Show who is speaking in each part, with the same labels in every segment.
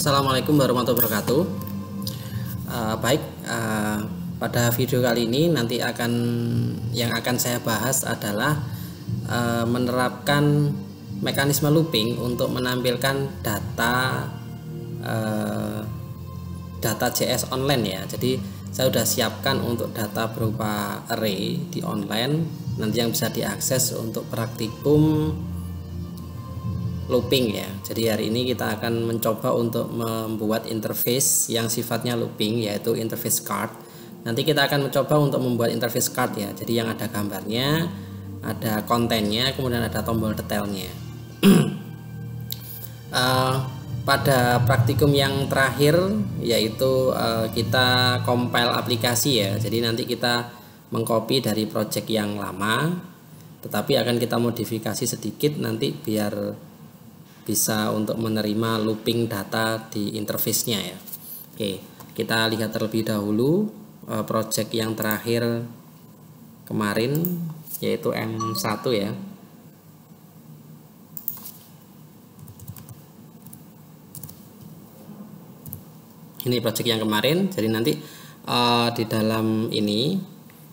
Speaker 1: Assalamualaikum warahmatullahi wabarakatuh. Uh, baik, uh, pada video kali ini nanti akan yang akan saya bahas adalah uh, menerapkan mekanisme looping untuk menampilkan data uh, data JS online ya. Jadi saya sudah siapkan untuk data berupa array di online nanti yang bisa diakses untuk praktikum looping ya. Jadi hari ini kita akan mencoba untuk membuat interface yang sifatnya looping yaitu interface card. Nanti kita akan mencoba untuk membuat interface card ya. Jadi yang ada gambarnya, ada kontennya, kemudian ada tombol detailnya. uh, pada praktikum yang terakhir yaitu uh, kita compile aplikasi ya. Jadi nanti kita mengcopy dari project yang lama tetapi akan kita modifikasi sedikit nanti biar bisa untuk menerima looping data di interface-nya ya. Oke, kita lihat terlebih dahulu eh, project yang terakhir kemarin yaitu M1 ya. Ini project yang kemarin, jadi nanti uh, di dalam ini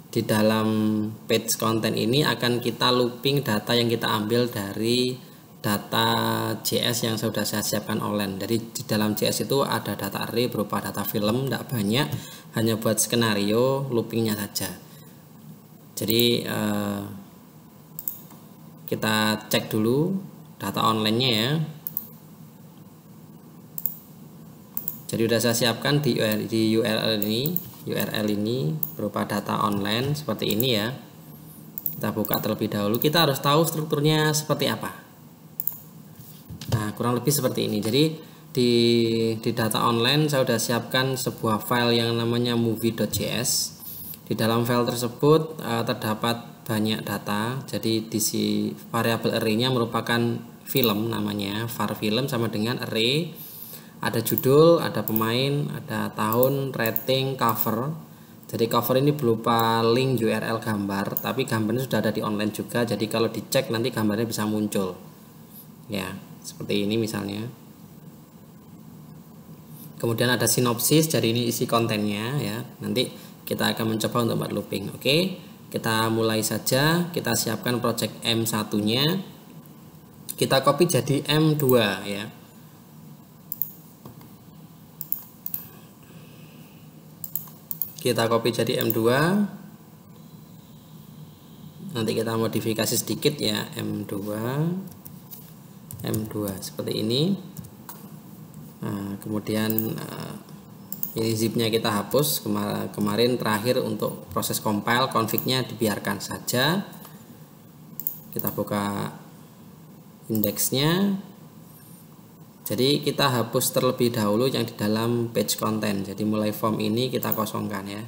Speaker 1: di dalam page konten ini akan kita looping data yang kita ambil dari data JS yang sudah saya siapkan online. Jadi di dalam JS itu ada data array berupa data film, tidak banyak, hanya buat skenario loopingnya saja. Jadi eh, kita cek dulu data online-nya ya. Jadi sudah saya siapkan di URL ini, URL ini berupa data online seperti ini ya. Kita buka terlebih dahulu. Kita harus tahu strukturnya seperti apa kurang lebih seperti ini jadi di di data online saya sudah siapkan sebuah file yang namanya movie.js di dalam file tersebut uh, terdapat banyak data jadi di si variabel arraynya merupakan film namanya var film sama dengan array ada judul ada pemain ada tahun rating cover jadi cover ini berupa link URL gambar tapi gambarnya sudah ada di online juga jadi kalau dicek nanti gambarnya bisa muncul ya seperti ini misalnya kemudian ada sinopsis dari ini isi kontennya ya nanti kita akan mencoba untuk buat looping oke kita mulai saja kita siapkan project M1 nya kita copy jadi M2 ya kita copy jadi M2 nanti kita modifikasi sedikit ya M2 M2 seperti ini nah, kemudian eh, ini zipnya kita hapus Kemar kemarin terakhir untuk proses compile confignya dibiarkan saja kita buka indeksnya jadi kita hapus terlebih dahulu yang di dalam page content jadi mulai form ini kita kosongkan ya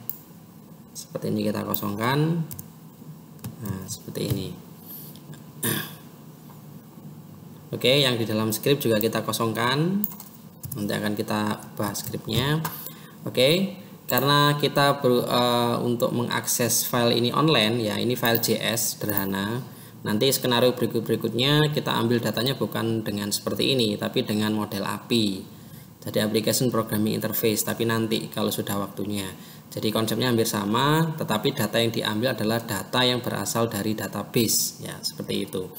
Speaker 1: seperti ini kita kosongkan nah seperti ini Oke, yang di dalam script juga kita kosongkan. Nanti akan kita bahas scriptnya. Oke, karena kita ber, uh, untuk mengakses file ini online, ya ini file JS sederhana. Nanti skenario berikut berikutnya kita ambil datanya bukan dengan seperti ini, tapi dengan model API. Jadi application programming interface, tapi nanti kalau sudah waktunya. Jadi konsepnya hampir sama, tetapi data yang diambil adalah data yang berasal dari database, ya seperti itu.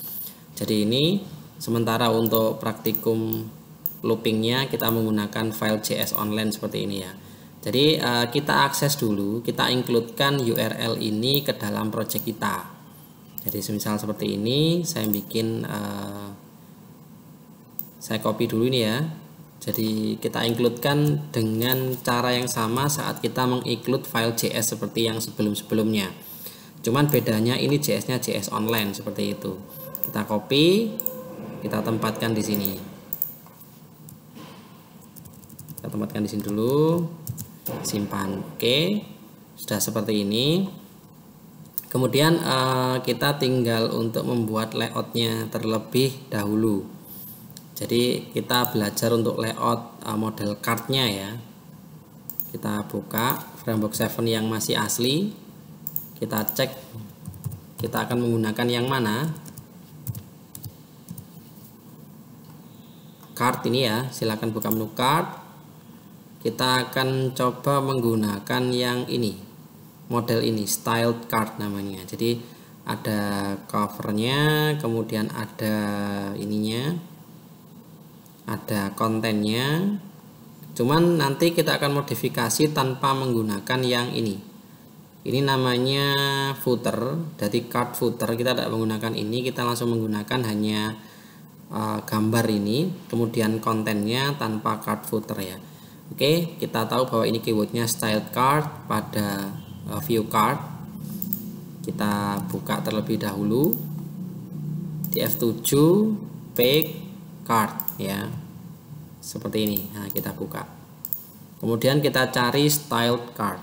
Speaker 1: Jadi ini Sementara untuk praktikum loopingnya kita menggunakan file JS online seperti ini ya. Jadi uh, kita akses dulu, kita includekan URL ini ke dalam project kita. Jadi semisal seperti ini, saya bikin uh, saya copy dulu ini ya. Jadi kita includekan dengan cara yang sama saat kita menginclude file JS seperti yang sebelum-sebelumnya. Cuman bedanya ini JS-nya JS online seperti itu. Kita copy, kita tempatkan di sini kita tempatkan di sini dulu simpan oke sudah seperti ini kemudian uh, kita tinggal untuk membuat layoutnya terlebih dahulu jadi kita belajar untuk layout uh, model cardnya ya kita buka framework 7 yang masih asli kita cek kita akan menggunakan yang mana card ini ya silahkan buka menu card kita akan coba menggunakan yang ini model ini styled card namanya jadi ada covernya kemudian ada ininya ada kontennya cuman nanti kita akan modifikasi tanpa menggunakan yang ini ini namanya footer jadi card footer kita tidak menggunakan ini kita langsung menggunakan hanya Eh, gambar ini kemudian kontennya tanpa card footer ya oke kita tahu bahwa ini keywordnya style card pada eh, view card kita buka terlebih dahulu di F7 page card ya seperti ini nah, kita buka kemudian kita cari style card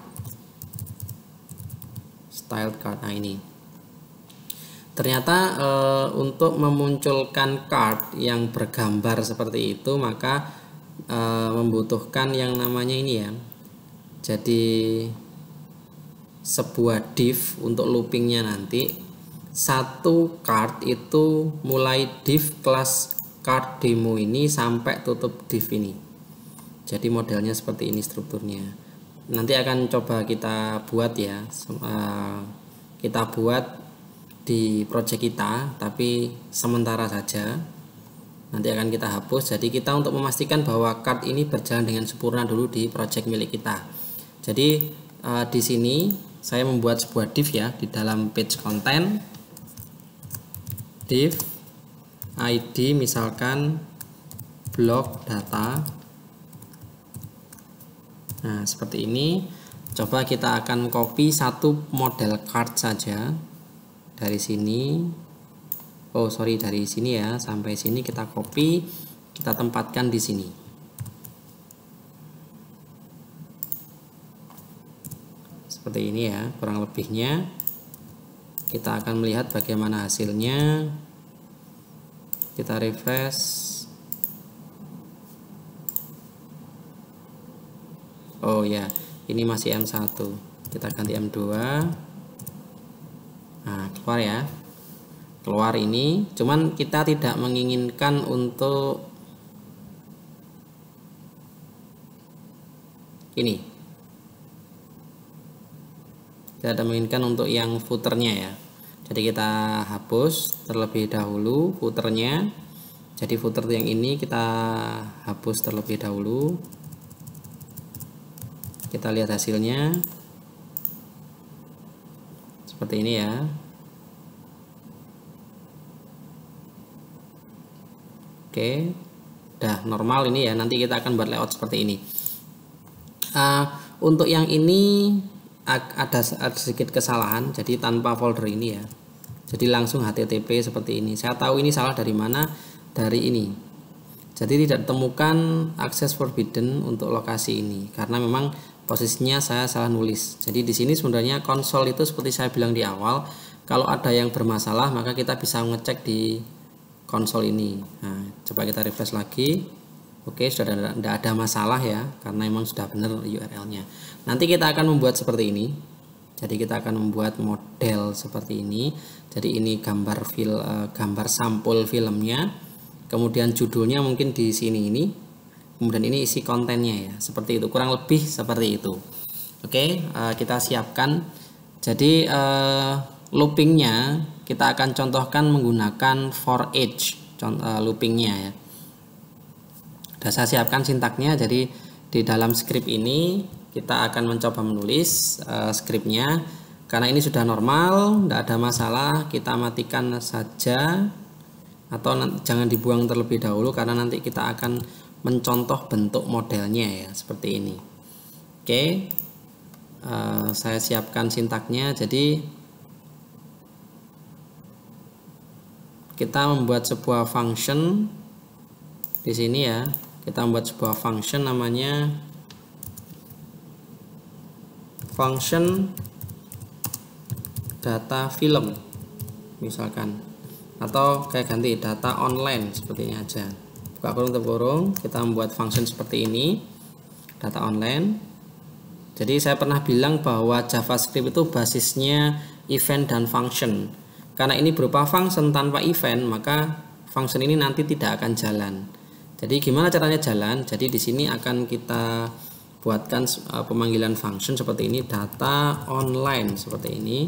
Speaker 1: style card nah ini ternyata e, untuk memunculkan card yang bergambar seperti itu maka e, membutuhkan yang namanya ini ya jadi sebuah div untuk loopingnya nanti satu card itu mulai div kelas card demo ini sampai tutup div ini jadi modelnya seperti ini strukturnya nanti akan coba kita buat ya eh, kita buat di project kita tapi sementara saja nanti akan kita hapus jadi kita untuk memastikan bahwa card ini berjalan dengan sempurna dulu di project milik kita jadi uh, di sini saya membuat sebuah div ya di dalam page content div id misalkan blog data nah seperti ini coba kita akan copy satu model card saja dari sini oh sorry dari sini ya sampai sini kita copy kita tempatkan di sini seperti ini ya kurang lebihnya kita akan melihat bagaimana hasilnya kita refresh oh ya ini masih M1 kita ganti M2 nah keluar ya keluar ini cuman kita tidak menginginkan untuk ini kita tidak menginginkan untuk yang footernya ya jadi kita hapus terlebih dahulu footernya jadi footer yang ini kita hapus terlebih dahulu kita lihat hasilnya seperti ini ya oke dah normal ini ya nanti kita akan buat layout seperti ini uh, untuk yang ini ada, ada sedikit kesalahan jadi tanpa folder ini ya jadi langsung http seperti ini saya tahu ini salah dari mana dari ini jadi tidak ditemukan akses forbidden untuk lokasi ini karena memang posisinya saya salah nulis. Jadi di sini sebenarnya konsol itu seperti saya bilang di awal, kalau ada yang bermasalah maka kita bisa ngecek di konsol ini. Nah, coba kita refresh lagi. Oke, sudah tidak ada masalah ya, karena memang sudah benar URL-nya. Nanti kita akan membuat seperti ini. Jadi kita akan membuat model seperti ini. Jadi ini gambar fil, eh, gambar sampul filmnya. Kemudian judulnya mungkin di sini ini kemudian ini isi kontennya ya seperti itu kurang lebih seperti itu oke uh, kita siapkan jadi uh, loopingnya kita akan contohkan menggunakan for each contoh, eh, uh, loopingnya ya sudah saya siapkan sintaknya jadi di dalam script ini kita akan mencoba menulis uh, scriptnya karena ini sudah normal tidak ada masalah kita matikan saja atau jangan dibuang terlebih dahulu karena nanti kita akan mencontoh bentuk modelnya ya seperti ini oke okay. uh, eh, saya siapkan sintaknya jadi kita membuat sebuah function di sini ya kita membuat sebuah function namanya function data film misalkan atau kayak ganti data online seperti ini aja buka kurung kurung kita membuat function seperti ini data online jadi saya pernah bilang bahwa JavaScript itu basisnya event dan function karena ini berupa function tanpa event maka function ini nanti tidak akan jalan jadi gimana caranya jalan jadi di sini akan kita buatkan eh, pemanggilan function seperti ini data online seperti ini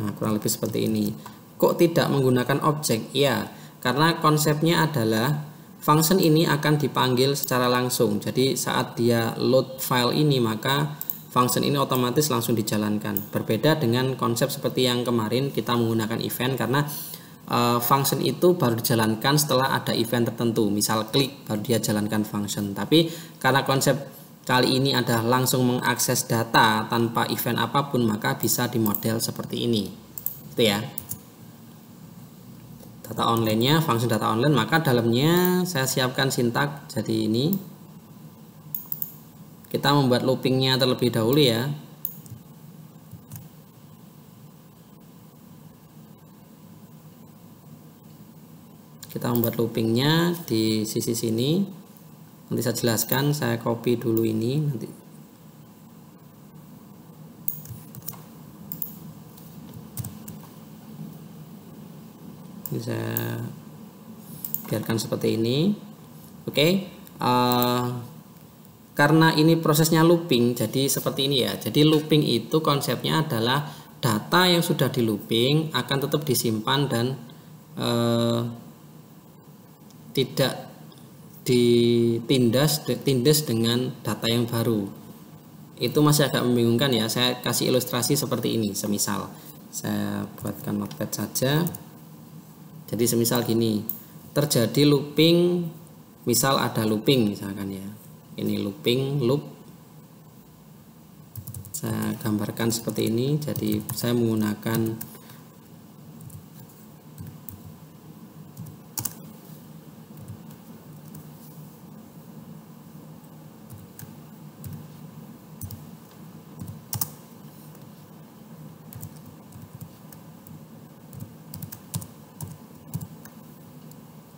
Speaker 1: nah kurang lebih seperti ini kok tidak menggunakan objek ya karena konsepnya adalah function ini akan dipanggil secara langsung. Jadi saat dia load file ini maka function ini otomatis langsung dijalankan. Berbeda dengan konsep seperti yang kemarin kita menggunakan event karena uh, function itu baru dijalankan setelah ada event tertentu. Misal klik baru dia jalankan function. Tapi karena konsep kali ini ada langsung mengakses data tanpa event apapun maka bisa dimodel seperti ini. Itu ya data online-nya, function data online, maka dalamnya saya siapkan sintak jadi ini. Kita membuat loopingnya terlebih dahulu ya. Kita membuat loopingnya di sisi sini. Nanti saya jelaskan, saya copy dulu ini nanti bisa biarkan seperti ini oke okay. uh, eh, karena ini prosesnya looping jadi seperti ini ya jadi looping itu konsepnya adalah data yang sudah di looping akan tetap disimpan dan uh, tidak ditindas tindas dengan data yang baru itu masih agak membingungkan ya saya kasih ilustrasi seperti ini semisal saya buatkan notepad saja jadi semisal gini, terjadi looping, misal ada looping misalkan ya. Ini looping loop. Saya gambarkan seperti ini. Jadi saya menggunakan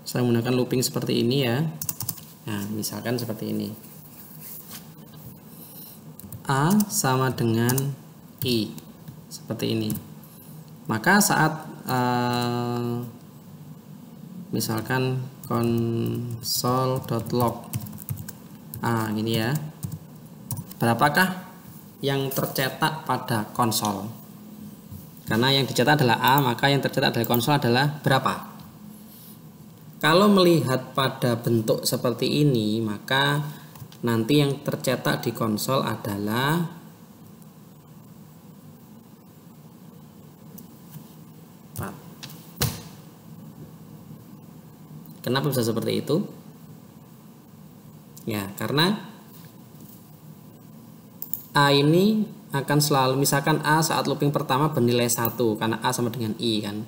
Speaker 1: saya menggunakan looping seperti ini ya nah misalkan seperti ini A sama dengan I seperti ini maka saat uh, misalkan console.log ah ini ya berapakah yang tercetak pada konsol karena yang dicetak adalah A maka yang tercetak dari konsol adalah berapa kalau melihat pada bentuk seperti ini, maka nanti yang tercetak di konsol adalah Kenapa bisa seperti itu? Ya, karena A ini akan selalu misalkan A saat looping pertama bernilai 1 karena A sama dengan I kan.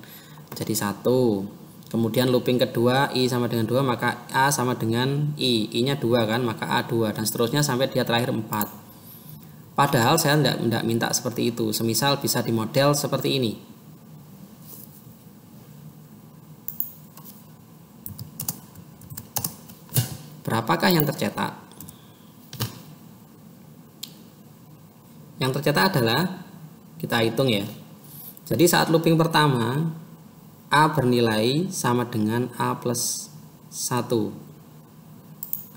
Speaker 1: Jadi 1. Kemudian looping kedua I sama dengan 2 maka A sama dengan I I nya 2 kan maka A2 dan seterusnya sampai dia terakhir 4 Padahal saya tidak, tidak minta seperti itu Semisal bisa dimodel seperti ini Berapakah yang tercetak? Yang tercetak adalah Kita hitung ya Jadi saat looping pertama A bernilai sama dengan A plus 1.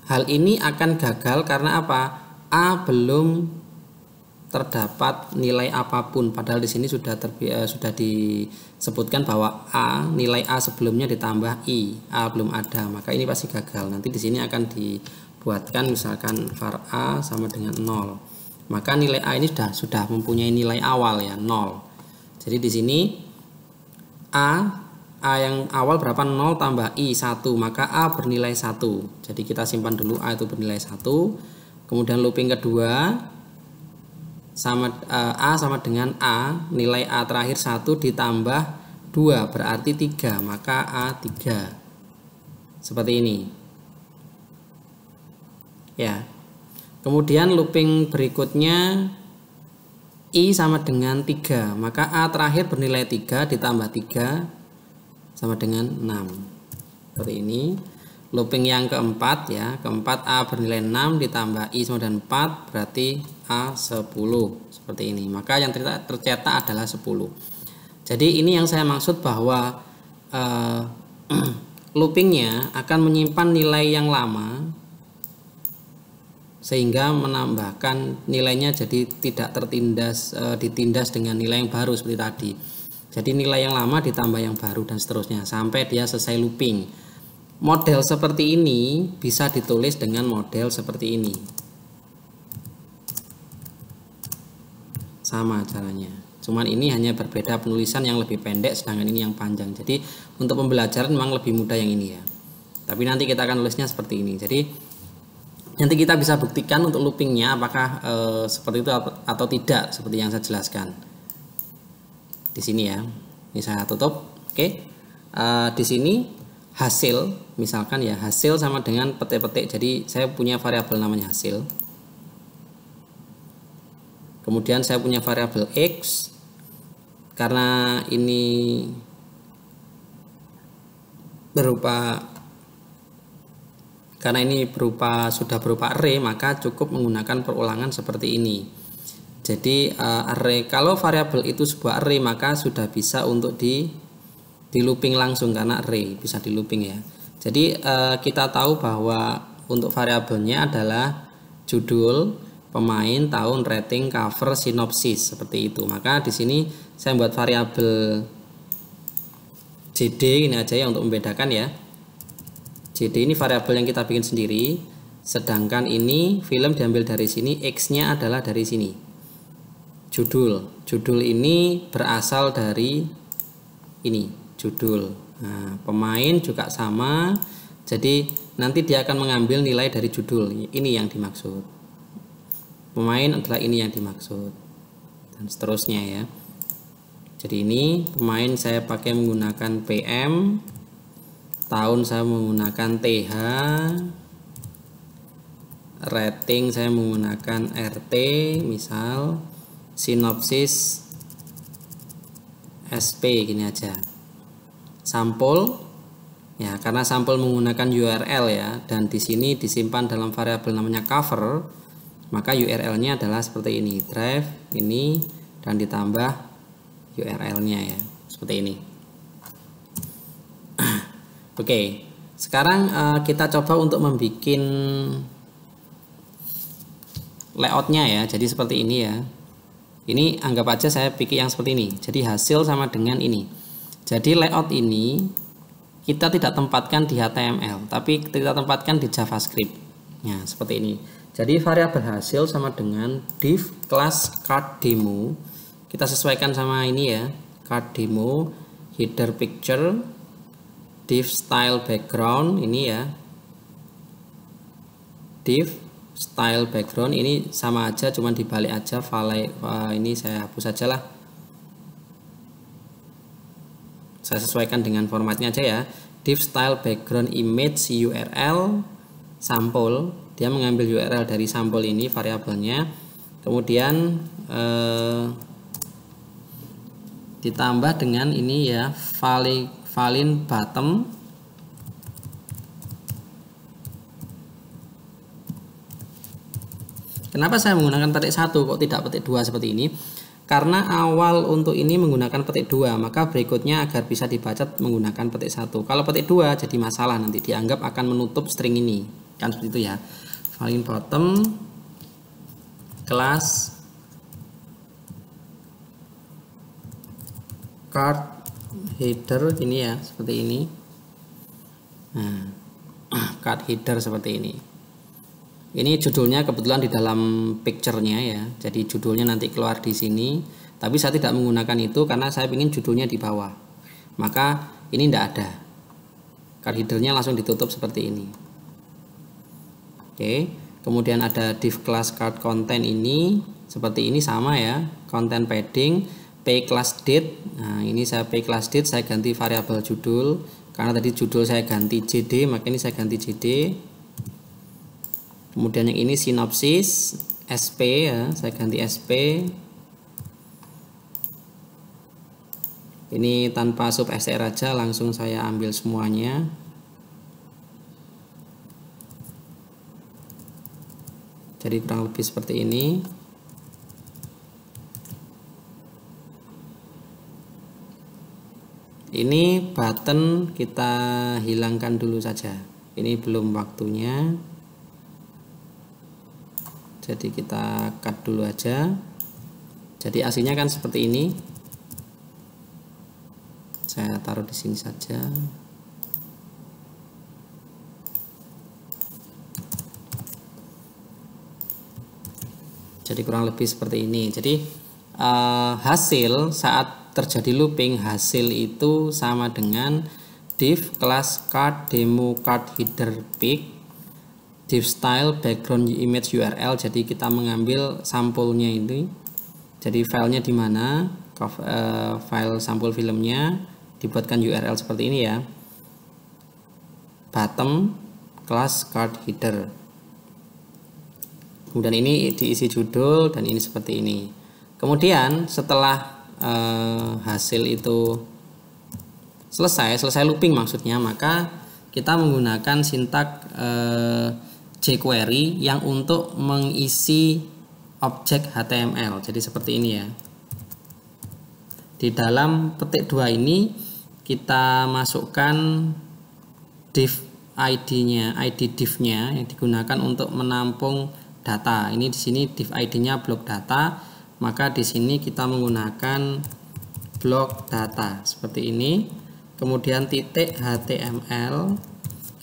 Speaker 1: Hal ini akan gagal karena apa? A belum terdapat nilai apapun padahal di sini sudah ter, eh, sudah disebutkan bahwa A nilai A sebelumnya ditambah I A belum ada maka ini pasti gagal nanti di sini akan dibuatkan misalkan var A sama dengan 0 maka nilai A ini sudah sudah mempunyai nilai awal ya 0 jadi di sini A A yang awal berapa 0 tambah I 1 maka A bernilai 1 jadi kita simpan dulu A itu bernilai 1 kemudian looping kedua sama uh, A sama dengan A nilai A terakhir 1 ditambah 2 berarti 3 maka A 3 seperti ini ya kemudian looping berikutnya I sama dengan 3 maka A terakhir bernilai 3 ditambah 3 sama dengan 6 seperti ini looping yang keempat ya keempat A bernilai 6 ditambah I sama dengan 4 berarti A 10 seperti ini maka yang tercetak, tercetak adalah 10 jadi ini yang saya maksud bahwa eh, loopingnya akan menyimpan nilai yang lama sehingga menambahkan nilainya jadi tidak tertindas eh, ditindas dengan nilai yang baru seperti tadi jadi nilai yang lama ditambah yang baru dan seterusnya sampai dia selesai looping. Model seperti ini bisa ditulis dengan model seperti ini. Sama caranya. Cuman ini hanya berbeda penulisan yang lebih pendek sedangkan ini yang panjang. Jadi untuk pembelajaran memang lebih mudah yang ini ya. Tapi nanti kita akan tulisnya seperti ini. Jadi nanti kita bisa buktikan untuk loopingnya apakah e, seperti itu atau tidak seperti yang saya jelaskan di sini ya ini saya tutup oke okay. uh, eh, di sini hasil misalkan ya hasil sama dengan petik-petik jadi saya punya variabel namanya hasil kemudian saya punya variabel x karena ini berupa karena ini berupa sudah berupa array maka cukup menggunakan perulangan seperti ini jadi uh, array kalau variabel itu sebuah array maka sudah bisa untuk di di looping langsung karena array bisa di looping ya. Jadi uh, kita tahu bahwa untuk variabelnya adalah judul, pemain, tahun, rating, cover, sinopsis seperti itu. Maka di sini saya buat variabel JD ini aja ya untuk membedakan ya. JD ini variabel yang kita bikin sendiri, sedangkan ini film diambil dari sini, X-nya adalah dari sini judul. Judul ini berasal dari ini, judul. Nah, pemain juga sama. Jadi nanti dia akan mengambil nilai dari judul. Ini yang dimaksud. Pemain adalah ini yang dimaksud. Dan seterusnya ya. Jadi ini pemain saya pakai menggunakan PM. Tahun saya menggunakan TH. Rating saya menggunakan RT misal sinopsis SP gini aja sampul ya karena sampul menggunakan URL ya dan di sini disimpan dalam variabel namanya cover maka URL-nya adalah seperti ini drive ini dan ditambah URL-nya ya seperti ini oke okay. sekarang uh, kita coba untuk membuat layoutnya ya jadi seperti ini ya ini anggap aja saya pikir yang seperti ini. Jadi hasil sama dengan ini. Jadi layout ini kita tidak tempatkan di HTML, tapi kita tempatkan di JavaScript. Nah, seperti ini. Jadi variabel hasil sama dengan div class card demo. Kita sesuaikan sama ini ya. Card demo header picture div style background ini ya. div style background ini sama aja cuman dibalik aja file ini saya hapus aja lah saya sesuaikan dengan formatnya aja ya div style background image url sampul dia mengambil url dari sampul ini variabelnya kemudian eh, ditambah dengan ini ya valid valin bottom Kenapa saya menggunakan petik satu kok tidak petik dua seperti ini? Karena awal untuk ini menggunakan petik dua, maka berikutnya agar bisa dibaca menggunakan petik satu. Kalau petik dua jadi masalah nanti dianggap akan menutup string ini. Kan seperti itu ya. Paling bottom kelas card header ini ya seperti ini nah card header seperti ini ini judulnya kebetulan di dalam picture-nya ya. Jadi judulnya nanti keluar di sini. Tapi saya tidak menggunakan itu karena saya ingin judulnya di bawah. Maka ini tidak ada. Card header-nya langsung ditutup seperti ini. Oke. Kemudian ada div class card content ini seperti ini sama ya. Content padding, pay class date. Nah, ini saya pay class date saya ganti variabel judul karena tadi judul saya ganti JD, maka ini saya ganti JD kemudian yang ini sinopsis SP ya saya ganti SP ini tanpa sub SR aja langsung saya ambil semuanya jadi kurang lebih seperti ini ini button kita hilangkan dulu saja ini belum waktunya jadi kita cut dulu aja jadi aslinya kan seperti ini saya taruh di sini saja jadi kurang lebih seperti ini jadi uh, hasil saat terjadi looping hasil itu sama dengan div kelas card demo card header pick div style background image URL jadi kita mengambil sampulnya ini. jadi filenya di mana eh, file sampul filmnya dibuatkan URL seperti ini ya bottom class card header kemudian ini diisi judul dan ini seperti ini kemudian setelah eh, hasil itu selesai selesai looping maksudnya maka kita menggunakan sintak eh, jQuery yang untuk mengisi objek HTML. Jadi seperti ini ya. Di dalam petik dua ini kita masukkan div ID-nya, ID div-nya yang digunakan untuk menampung data. Ini di sini div ID-nya blok data, maka di sini kita menggunakan blok data seperti ini. Kemudian titik HTML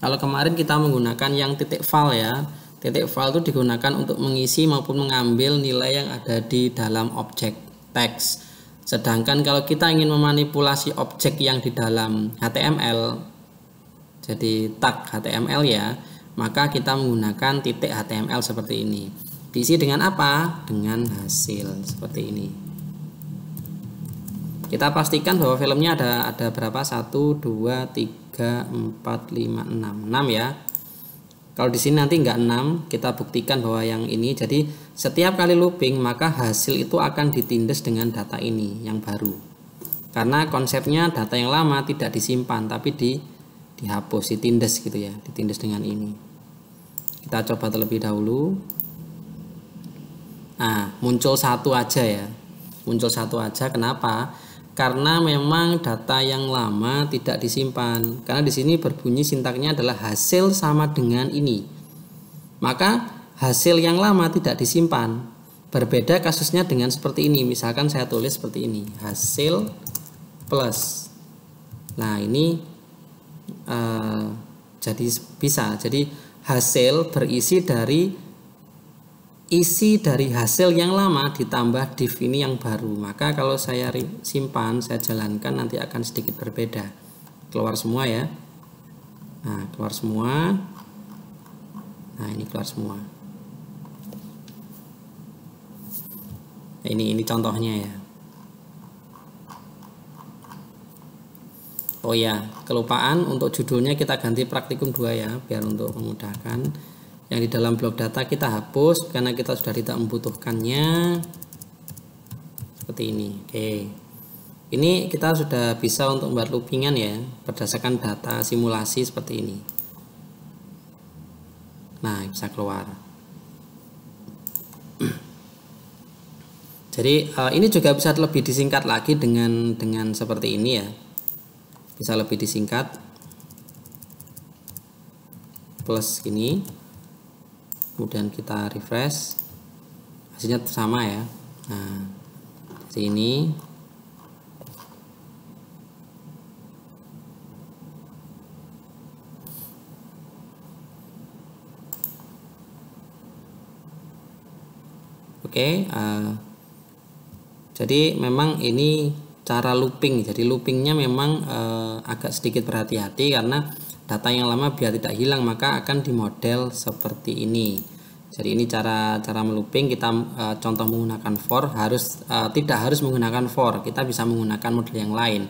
Speaker 1: kalau kemarin kita menggunakan yang titik val ya, titik val itu digunakan untuk mengisi maupun mengambil nilai yang ada di dalam objek teks. Sedangkan kalau kita ingin memanipulasi objek yang di dalam HTML, jadi tag HTML ya, maka kita menggunakan titik HTML seperti ini. Diisi dengan apa? Dengan hasil seperti ini. Kita pastikan bahwa filmnya ada ada berapa? 1 2 3 3, 4, 5, 6 6 ya kalau di sini nanti nggak 6 kita buktikan bahwa yang ini jadi setiap kali looping maka hasil itu akan ditindas dengan data ini yang baru karena konsepnya data yang lama tidak disimpan tapi di dihapus ditindas gitu ya ditindas dengan ini kita coba terlebih dahulu nah muncul satu aja ya muncul satu aja kenapa karena memang data yang lama tidak disimpan. Karena di sini berbunyi sintaknya adalah hasil sama dengan ini. Maka hasil yang lama tidak disimpan. Berbeda kasusnya dengan seperti ini. Misalkan saya tulis seperti ini, hasil plus. Nah, ini uh, jadi bisa. Jadi hasil berisi dari isi dari hasil yang lama ditambah div ini yang baru maka kalau saya simpan saya jalankan nanti akan sedikit berbeda keluar semua ya nah keluar semua nah ini keluar semua nah, ini ini contohnya ya oh ya kelupaan untuk judulnya kita ganti praktikum 2 ya biar untuk memudahkan yang di dalam blok data kita hapus karena kita sudah tidak membutuhkannya seperti ini oke ini kita sudah bisa untuk membuat loopingan ya berdasarkan data simulasi seperti ini nah bisa keluar jadi eh, ini juga bisa lebih disingkat lagi dengan dengan seperti ini ya bisa lebih disingkat plus ini kemudian kita refresh hasilnya sama ya nah jadi ini oke okay, uh, eh, jadi memang ini cara looping jadi loopingnya memang uh, agak sedikit berhati-hati karena data yang lama biar tidak hilang maka akan dimodel seperti ini jadi ini cara cara meluping kita e, contoh menggunakan for harus e, tidak harus menggunakan for kita bisa menggunakan model yang lain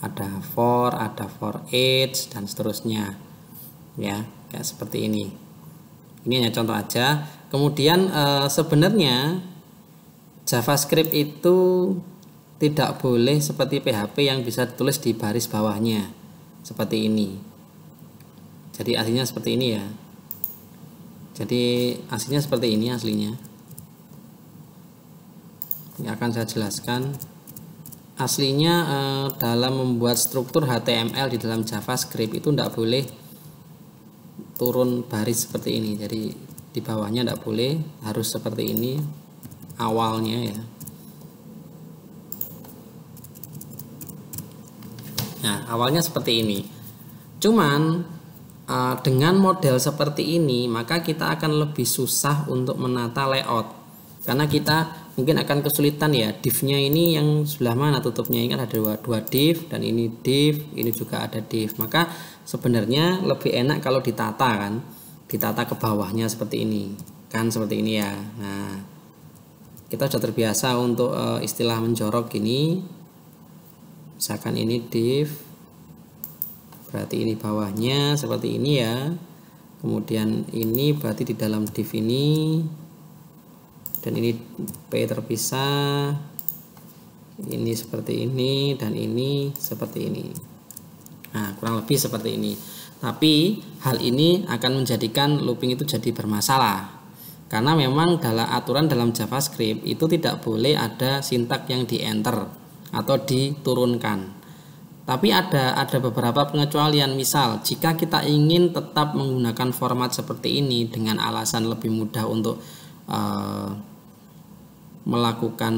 Speaker 1: ada for ada for each dan seterusnya ya kayak seperti ini ini hanya contoh aja kemudian e, sebenarnya JavaScript itu tidak boleh seperti PHP yang bisa ditulis di baris bawahnya seperti ini jadi aslinya seperti ini ya jadi aslinya seperti ini aslinya ini akan saya jelaskan aslinya eh, dalam membuat struktur HTML di dalam JavaScript itu tidak boleh turun baris seperti ini jadi di bawahnya tidak boleh harus seperti ini awalnya ya nah awalnya seperti ini cuman uh, dengan model seperti ini maka kita akan lebih susah untuk menata layout karena kita mungkin akan kesulitan ya divnya ini yang sebelah mana tutupnya ini kan ada dua, dua div dan ini div ini juga ada div maka sebenarnya lebih enak kalau ditata kan ditata ke bawahnya seperti ini kan seperti ini ya nah kita sudah terbiasa untuk uh, istilah menjorok ini misalkan ini div berarti ini bawahnya seperti ini ya kemudian ini berarti di dalam div ini dan ini P terpisah ini seperti ini dan ini seperti ini nah kurang lebih seperti ini tapi hal ini akan menjadikan looping itu jadi bermasalah karena memang dalam aturan dalam JavaScript itu tidak boleh ada sintak yang di enter atau diturunkan tapi ada ada beberapa pengecualian. Misal, jika kita ingin tetap menggunakan format seperti ini dengan alasan lebih mudah untuk uh, melakukan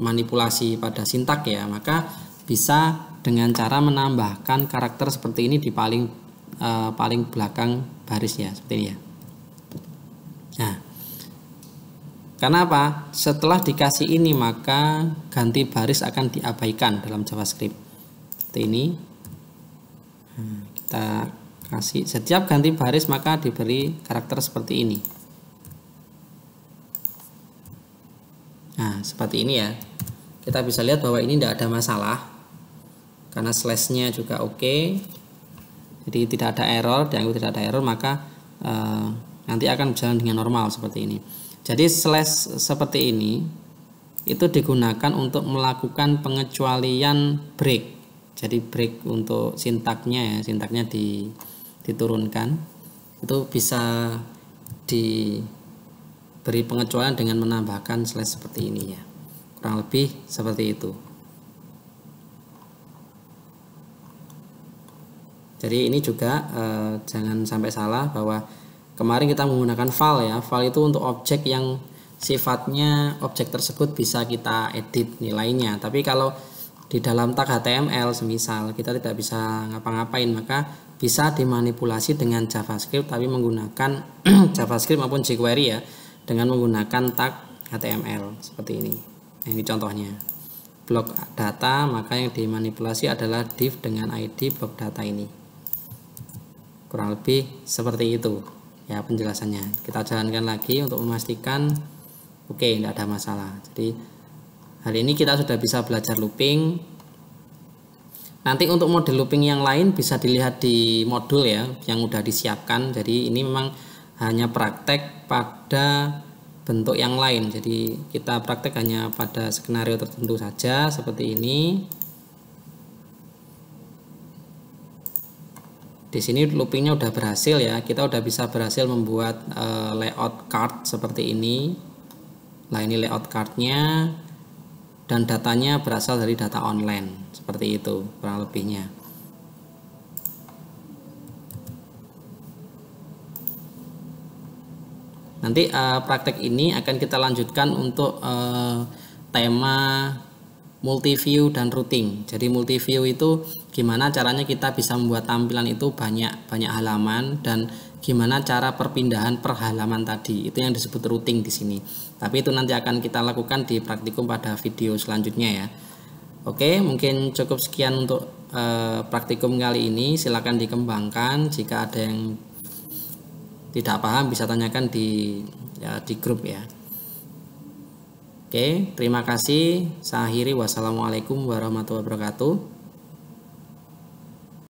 Speaker 1: manipulasi pada sintak ya, maka bisa dengan cara menambahkan karakter seperti ini di paling uh, paling belakang baris ya, seperti ini ya. Nah, karena apa? Setelah dikasih ini maka ganti baris akan diabaikan dalam JavaScript seperti ini hmm, kita kasih setiap ganti baris maka diberi karakter seperti ini nah seperti ini ya kita bisa lihat bahwa ini tidak ada masalah karena slashnya juga oke okay. jadi tidak ada error dianggap tidak ada error maka eh, nanti akan berjalan dengan normal seperti ini jadi slash seperti ini itu digunakan untuk melakukan pengecualian break jadi break untuk sintaknya ya sintaknya di diturunkan itu bisa diberi pengecualian dengan menambahkan slash seperti ini ya kurang lebih seperti itu jadi ini juga eh, jangan sampai salah bahwa kemarin kita menggunakan file ya file itu untuk objek yang sifatnya objek tersebut bisa kita edit nilainya tapi kalau di dalam tag HTML semisal kita tidak bisa ngapa-ngapain maka bisa dimanipulasi dengan JavaScript tapi menggunakan JavaScript maupun jQuery ya dengan menggunakan tag HTML seperti ini Nah, ini contohnya blok data maka yang dimanipulasi adalah div dengan ID blok data ini kurang lebih seperti itu ya penjelasannya kita jalankan lagi untuk memastikan oke tidak ada masalah jadi Hari ini kita sudah bisa belajar looping. Nanti untuk model looping yang lain bisa dilihat di modul ya yang sudah disiapkan. Jadi ini memang hanya praktek pada bentuk yang lain. Jadi kita praktek hanya pada skenario tertentu saja seperti ini. Di sini loopingnya udah berhasil ya. Kita udah bisa berhasil membuat uh, layout card seperti ini. Nah ini layout cardnya. nya dan datanya berasal dari data online seperti itu kurang lebihnya nanti uh, praktek ini akan kita lanjutkan untuk uh, tema multiview dan routing jadi multiview itu gimana caranya kita bisa membuat tampilan itu banyak banyak halaman dan gimana cara perpindahan perhalaman tadi itu yang disebut routing di sini tapi itu nanti akan kita lakukan di praktikum pada video selanjutnya ya Oke mungkin cukup sekian untuk eh, praktikum kali ini silahkan dikembangkan jika ada yang tidak paham bisa tanyakan di ya, di grup ya Oke terima kasih saya akhiri wassalamualaikum warahmatullahi wabarakatuh